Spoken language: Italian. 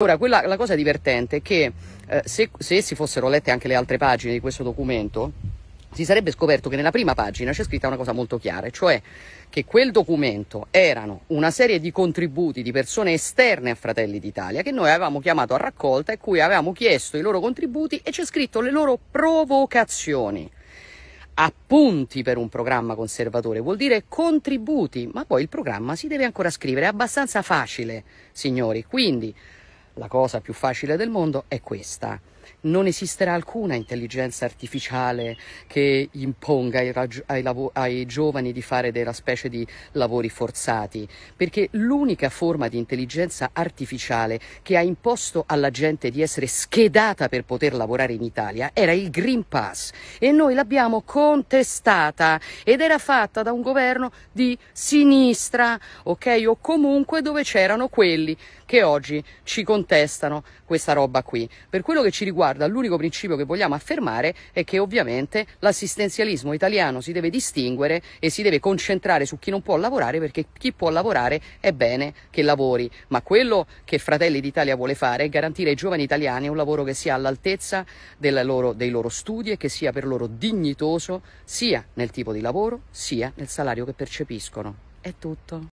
Ora, quella, la cosa divertente è che eh, se, se, si fossero lette anche le altre pagine di questo documento, si sarebbe scoperto che nella prima pagina c'è scritta una cosa molto chiara, cioè che quel documento erano una serie di contributi di persone esterne a Fratelli d'Italia che noi avevamo chiamato a raccolta e cui avevamo chiesto i loro contributi e c'è scritto le loro provocazioni appunti per un programma conservatore, vuol dire contributi, ma poi il programma si deve ancora scrivere, è abbastanza facile, signori. Quindi la cosa più facile del mondo è questa non esisterà alcuna intelligenza artificiale che imponga ai, raggi- ai, lav- ai giovani di fare della specie di lavori forzati, perché l'unica forma di intelligenza artificiale che ha imposto alla gente di essere schedata per poter lavorare in Italia era il Green Pass e noi l'abbiamo contestata ed era fatta da un governo di sinistra, ok? O comunque dove c'erano quelli che oggi ci contestano questa roba qui. Per quello che ci riguarda riguarda l'unico principio che vogliamo affermare è che ovviamente l'assistenzialismo italiano si deve distinguere e si deve concentrare su chi non può lavorare perché chi può lavorare è bene che lavori, ma quello che Fratelli d'Italia vuole fare è garantire ai giovani italiani un lavoro che sia all'altezza loro, dei loro studi e che sia per loro dignitoso sia nel tipo di lavoro sia nel salario che percepiscono. È tutto.